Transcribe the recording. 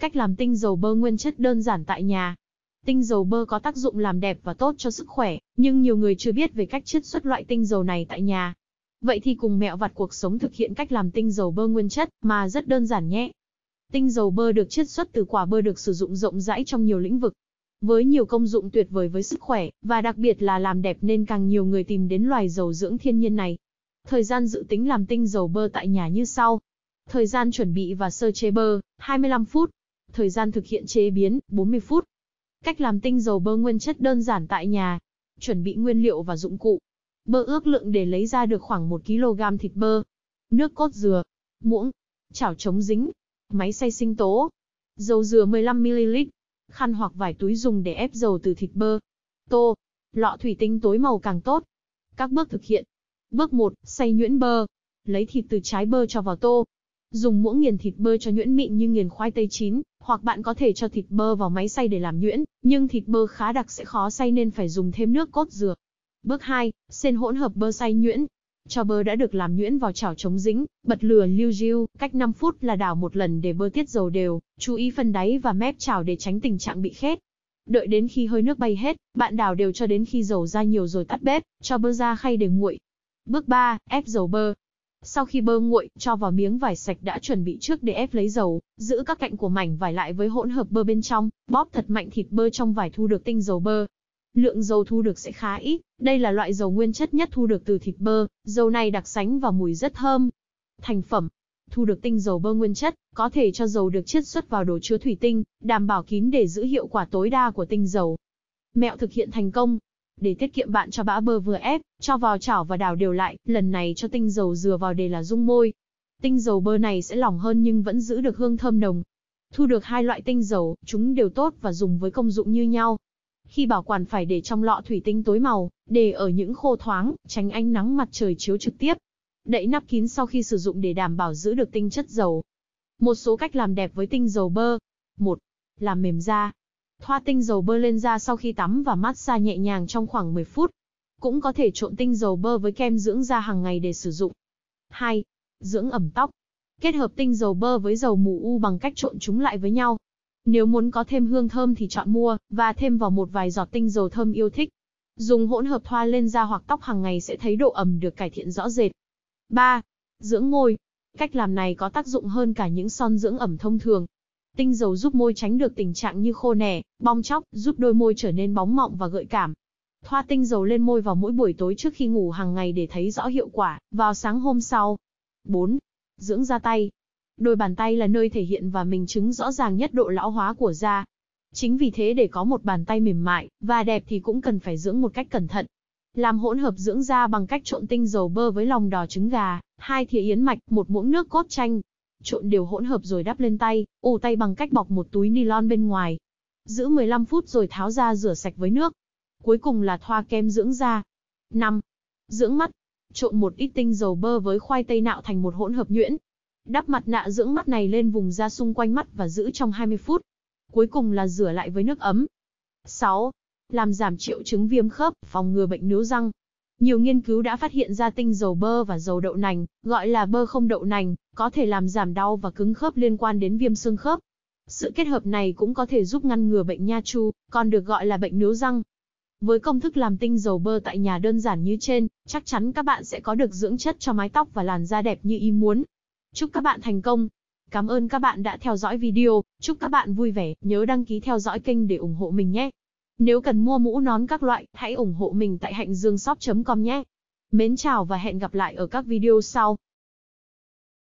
Cách làm tinh dầu bơ nguyên chất đơn giản tại nhà. Tinh dầu bơ có tác dụng làm đẹp và tốt cho sức khỏe, nhưng nhiều người chưa biết về cách chiết xuất loại tinh dầu này tại nhà. Vậy thì cùng mẹo vặt cuộc sống thực hiện cách làm tinh dầu bơ nguyên chất mà rất đơn giản nhé. Tinh dầu bơ được chiết xuất từ quả bơ được sử dụng rộng rãi trong nhiều lĩnh vực. Với nhiều công dụng tuyệt vời với sức khỏe, và đặc biệt là làm đẹp nên càng nhiều người tìm đến loài dầu dưỡng thiên nhiên này. Thời gian dự tính làm tinh dầu bơ tại nhà như sau. Thời gian chuẩn bị và sơ chế bơ, 25 phút. Thời gian thực hiện chế biến, 40 phút. Cách làm tinh dầu bơ nguyên chất đơn giản tại nhà. Chuẩn bị nguyên liệu và dụng cụ. Bơ ước lượng để lấy ra được khoảng 1 kg thịt bơ. Nước cốt dừa. Muỗng. Chảo chống dính. Máy xay sinh tố. Dầu dừa 15ml. Khăn hoặc vải túi dùng để ép dầu từ thịt bơ. Tô. Lọ thủy tinh tối màu càng tốt. Các bước thực hiện. Bước 1. Xay nhuyễn bơ. Lấy thịt từ trái bơ cho vào tô. Dùng muỗng nghiền thịt bơ cho nhuyễn mịn như nghiền khoai tây chín hoặc bạn có thể cho thịt bơ vào máy xay để làm nhuyễn, nhưng thịt bơ khá đặc sẽ khó xay nên phải dùng thêm nước cốt dừa. Bước 2, xên hỗn hợp bơ xay nhuyễn. Cho bơ đã được làm nhuyễn vào chảo chống dính, bật lửa liu riu, cách 5 phút là đảo một lần để bơ tiết dầu đều, chú ý phần đáy và mép chảo để tránh tình trạng bị khét. Đợi đến khi hơi nước bay hết, bạn đảo đều cho đến khi dầu ra nhiều rồi tắt bếp, cho bơ ra khay để nguội. Bước 3, ép dầu bơ. Sau khi bơ nguội, cho vào miếng vải sạch đã chuẩn bị trước để ép lấy dầu, giữ các cạnh của mảnh vải lại với hỗn hợp bơ bên trong, bóp thật mạnh thịt bơ trong vải thu được tinh dầu bơ. Lượng dầu thu được sẽ khá ít, đây là loại dầu nguyên chất nhất thu được từ thịt bơ, dầu này đặc sánh và mùi rất thơm. Thành phẩm Thu được tinh dầu bơ nguyên chất, có thể cho dầu được chiết xuất vào đồ chứa thủy tinh, đảm bảo kín để giữ hiệu quả tối đa của tinh dầu. Mẹo thực hiện thành công, để tiết kiệm bạn cho bã bơ vừa ép, cho vào chảo và đảo đều lại, lần này cho tinh dầu dừa vào để là dung môi. Tinh dầu bơ này sẽ lỏng hơn nhưng vẫn giữ được hương thơm nồng. Thu được hai loại tinh dầu, chúng đều tốt và dùng với công dụng như nhau. Khi bảo quản phải để trong lọ thủy tinh tối màu, để ở những khô thoáng, tránh ánh nắng mặt trời chiếu trực tiếp. Đậy nắp kín sau khi sử dụng để đảm bảo giữ được tinh chất dầu. Một số cách làm đẹp với tinh dầu bơ. 1. Làm mềm da, Thoa tinh dầu bơ lên da sau khi tắm và massage nhẹ nhàng trong khoảng 10 phút. Cũng có thể trộn tinh dầu bơ với kem dưỡng da hàng ngày để sử dụng. 2. Dưỡng ẩm tóc. Kết hợp tinh dầu bơ với dầu mù u bằng cách trộn chúng lại với nhau. Nếu muốn có thêm hương thơm thì chọn mua và thêm vào một vài giọt tinh dầu thơm yêu thích. Dùng hỗn hợp thoa lên da hoặc tóc hàng ngày sẽ thấy độ ẩm được cải thiện rõ rệt. 3. Dưỡng môi. Cách làm này có tác dụng hơn cả những son dưỡng ẩm thông thường. Tinh dầu giúp môi tránh được tình trạng như khô nẻ, bong chóc, giúp đôi môi trở nên bóng mọng và gợi cảm. Thoa tinh dầu lên môi vào mỗi buổi tối trước khi ngủ hàng ngày để thấy rõ hiệu quả, vào sáng hôm sau. 4. Dưỡng da tay. Đôi bàn tay là nơi thể hiện và minh chứng rõ ràng nhất độ lão hóa của da. Chính vì thế để có một bàn tay mềm mại và đẹp thì cũng cần phải dưỡng một cách cẩn thận. Làm hỗn hợp dưỡng da bằng cách trộn tinh dầu bơ với lòng đỏ trứng gà, hai thìa yến mạch, một muỗng nước cốt chanh, trộn đều hỗn hợp rồi đắp lên tay, ủ tay bằng cách bọc một túi ni bên ngoài. Giữ 15 phút rồi tháo ra rửa sạch với nước. Cuối cùng là thoa kem dưỡng da. 5. Dưỡng mắt. Trộn một ít tinh dầu bơ với khoai tây nạo thành một hỗn hợp nhuyễn. Đắp mặt nạ dưỡng mắt này lên vùng da xung quanh mắt và giữ trong 20 phút. Cuối cùng là rửa lại với nước ấm. 6. Làm giảm triệu chứng viêm khớp, phòng ngừa bệnh nướu răng. Nhiều nghiên cứu đã phát hiện ra tinh dầu bơ và dầu đậu nành, gọi là bơ không đậu nành, có thể làm giảm đau và cứng khớp liên quan đến viêm xương khớp. Sự kết hợp này cũng có thể giúp ngăn ngừa bệnh nha chu, còn được gọi là bệnh nướu răng. Với công thức làm tinh dầu bơ tại nhà đơn giản như trên, chắc chắn các bạn sẽ có được dưỡng chất cho mái tóc và làn da đẹp như ý muốn. Chúc các bạn thành công! Cảm ơn các bạn đã theo dõi video, chúc các bạn vui vẻ, nhớ đăng ký theo dõi kênh để ủng hộ mình nhé! Nếu cần mua mũ nón các loại, hãy ủng hộ mình tại hạnh dương shop.com nhé. Mến chào và hẹn gặp lại ở các video sau.